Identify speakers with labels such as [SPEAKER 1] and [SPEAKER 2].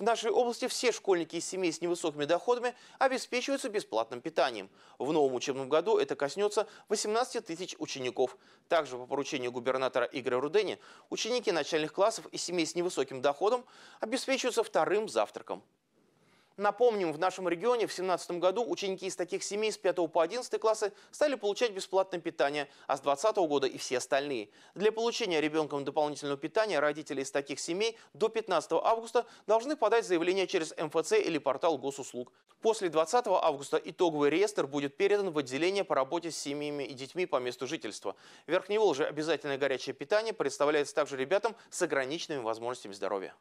[SPEAKER 1] В нашей области все школьники из семей с невысокими доходами обеспечиваются бесплатным питанием. В новом учебном году это коснется 18 тысяч учеников. Также по поручению губернатора Игоря Рудени ученики начальных классов и семей с невысоким доходом обеспечиваются вторым завтраком. Напомним, в нашем регионе в 2017 году ученики из таких семей с 5 по 11 классы стали получать бесплатное питание, а с 2020 года и все остальные. Для получения ребенком дополнительного питания родители из таких семей до 15 августа должны подать заявление через МФЦ или портал госуслуг. После 20 августа итоговый реестр будет передан в отделение по работе с семьями и детьми по месту жительства. В Верхней обязательное горячее питание представляется также ребятам с ограниченными возможностями здоровья.